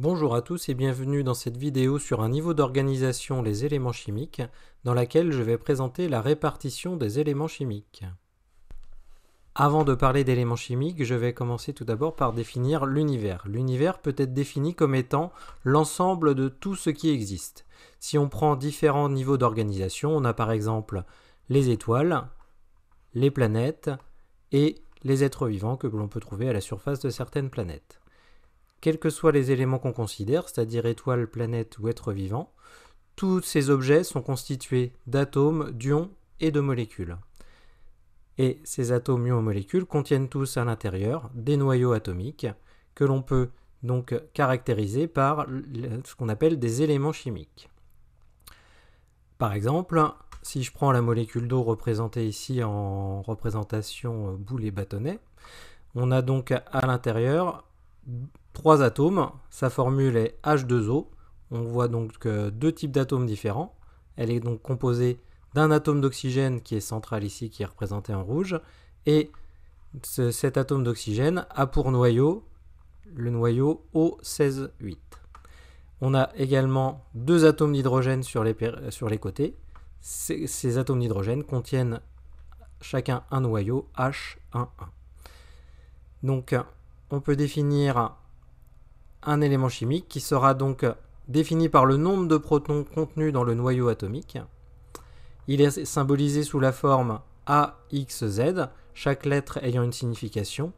Bonjour à tous et bienvenue dans cette vidéo sur un niveau d'organisation les éléments chimiques dans laquelle je vais présenter la répartition des éléments chimiques. Avant de parler d'éléments chimiques, je vais commencer tout d'abord par définir l'univers. L'univers peut être défini comme étant l'ensemble de tout ce qui existe. Si on prend différents niveaux d'organisation, on a par exemple les étoiles, les planètes et les êtres vivants que l'on peut trouver à la surface de certaines planètes quels que soient les éléments qu'on considère, c'est-à-dire étoiles, planètes ou êtres vivants, tous ces objets sont constitués d'atomes, d'ions et de molécules. Et ces atomes, ions et molécules contiennent tous à l'intérieur des noyaux atomiques que l'on peut donc caractériser par ce qu'on appelle des éléments chimiques. Par exemple, si je prends la molécule d'eau représentée ici en représentation boule et bâtonnet, on a donc à l'intérieur trois atomes. Sa formule est H2O. On voit donc deux types d'atomes différents. Elle est donc composée d'un atome d'oxygène qui est central ici, qui est représenté en rouge, et cet atome d'oxygène a pour noyau le noyau O168. On a également deux atomes d'hydrogène sur les, côtés. Ces, atomes d'hydrogène contiennent chacun un noyau H11. Donc on peut définir un élément chimique qui sera donc défini par le nombre de protons contenus dans le noyau atomique. Il est symbolisé sous la forme AXZ, chaque lettre ayant une signification.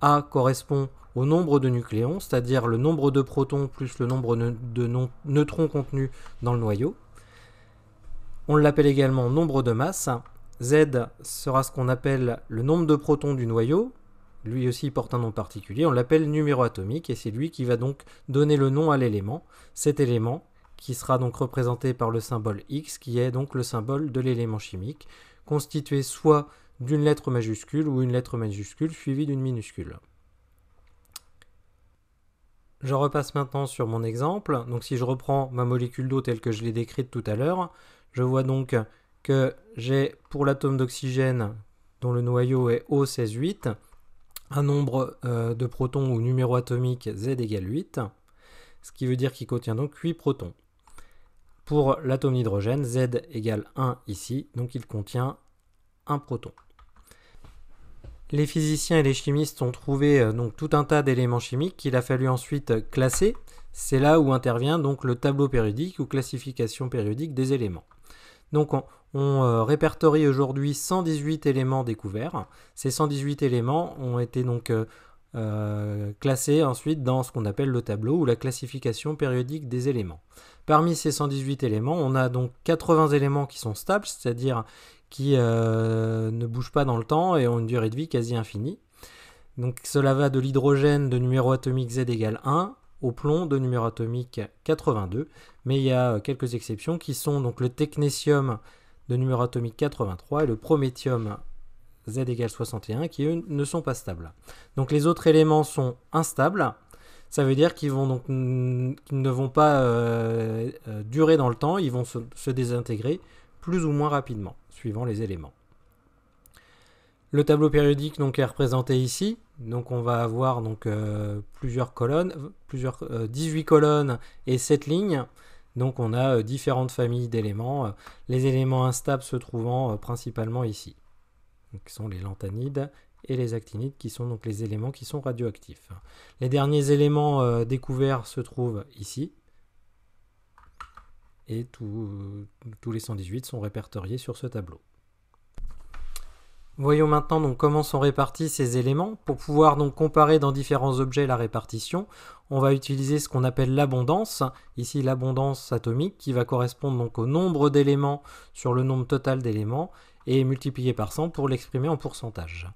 A correspond au nombre de nucléons, c'est-à-dire le nombre de protons plus le nombre de neutrons contenus dans le noyau. On l'appelle également nombre de masse. Z sera ce qu'on appelle le nombre de protons du noyau, lui aussi porte un nom particulier, on l'appelle numéro atomique et c'est lui qui va donc donner le nom à l'élément. Cet élément qui sera donc représenté par le symbole X qui est donc le symbole de l'élément chimique, constitué soit d'une lettre majuscule ou une lettre majuscule suivie d'une minuscule. Je repasse maintenant sur mon exemple. Donc si je reprends ma molécule d'eau telle que je l'ai décrite tout à l'heure, je vois donc que j'ai pour l'atome d'oxygène dont le noyau est O168, un nombre euh, de protons ou numéro atomique Z égale 8, ce qui veut dire qu'il contient donc 8 protons. Pour l'atome d'hydrogène, Z égale 1 ici, donc il contient un proton. Les physiciens et les chimistes ont trouvé euh, donc tout un tas d'éléments chimiques qu'il a fallu ensuite classer. C'est là où intervient donc le tableau périodique ou classification périodique des éléments. Donc on, euh, répertorie aujourd'hui 118 éléments découverts. Ces 118 éléments ont été donc euh, euh, classés ensuite dans ce qu'on appelle le tableau ou la classification périodique des éléments. Parmi ces 118 éléments, on a donc 80 éléments qui sont stables, c'est-à-dire qui ne bougent pas dans le temps et ont une durée de vie quasi infinie. Donc cela va de l'hydrogène de numéro atomique Z égale 1 au plomb de numéro atomique 82, mais il y a euh, quelques exceptions qui sont donc le technétium de numéro atomique 83 et le prométhium Z égale 61 qui eux ne sont pas stables. Donc les autres éléments sont instables, ça veut dire qu'ils vont donc ne vont pas euh, euh, durer dans le temps, ils vont se désintégrer plus ou moins rapidement suivant les éléments. Le tableau périodique donc, est représenté ici. Donc on va avoir donc, euh, plusieurs colonnes, plusieurs, 18 euh, colonnes et 7 lignes. Donc on a euh, différentes familles d'éléments, les éléments instables se trouvant principalement ici. qui sont les lanthanides et les actinides qui sont donc les éléments qui sont radioactifs. Les derniers éléments découverts se trouvent ici. Et tous les 118 sont répertoriés sur ce tableau. Voyons maintenant donc comment sont répartis ces éléments. Pour pouvoir donc comparer dans différents objets la répartition, on va utiliser ce qu'on appelle l'abondance, ici l'abondance atomique qui va correspondre donc au nombre d'éléments sur le nombre total d'éléments et multiplié par 100 pour l'exprimer en pourcentage.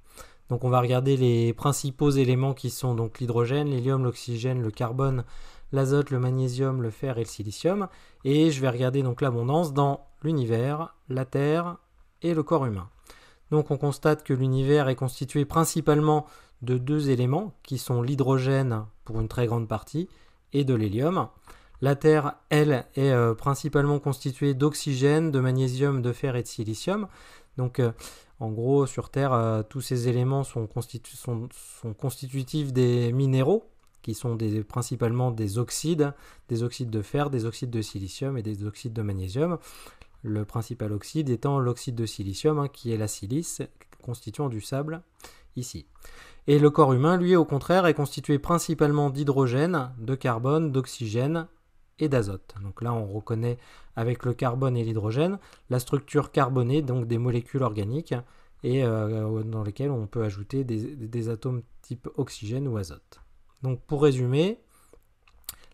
Donc on va regarder les principaux éléments qui sont donc l'hydrogène, l'hélium, l'oxygène, le carbone, l'azote, le magnésium, le fer et le silicium et je vais regarder donc l'abondance dans l'univers, la Terre et le corps humain. Donc on constate que l'univers est constitué principalement de deux éléments qui sont l'hydrogène pour une très grande partie et de l'hélium. La Terre, elle, est euh, principalement constituée d'oxygène, de magnésium, de fer et de silicium. Donc euh, en gros, sur Terre, euh, tous ces éléments sont, constitutifs des minéraux, qui sont principalement des oxydes, des oxydes de fer, des oxydes de silicium et des oxydes de magnésium le principal oxyde étant l'oxyde de silicium, hein, qui est la silice, constituant du sable ici. Et le corps humain, lui, au contraire, est constitué principalement d'hydrogène, de carbone, d'oxygène et d'azote. Donc là, on reconnaît avec le carbone et l'hydrogène la structure carbonée donc des molécules organiques et euh, dans lesquelles on peut ajouter des atomes type oxygène ou azote. Donc pour résumer,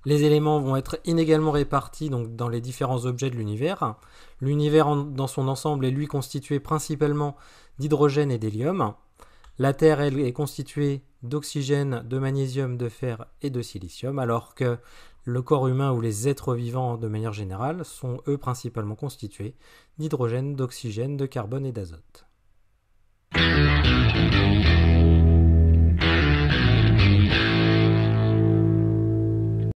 les éléments vont être inégalement répartis donc, dans les différents objets de l'univers. L'univers dans son ensemble est lui constitué principalement d'hydrogène et d'hélium. La Terre, elle, est constituée d'oxygène, de magnésium, de fer et de silicium, alors que le corps humain ou les êtres vivants de manière générale sont eux principalement constitués d'hydrogène, d'oxygène, de carbone et d'azote.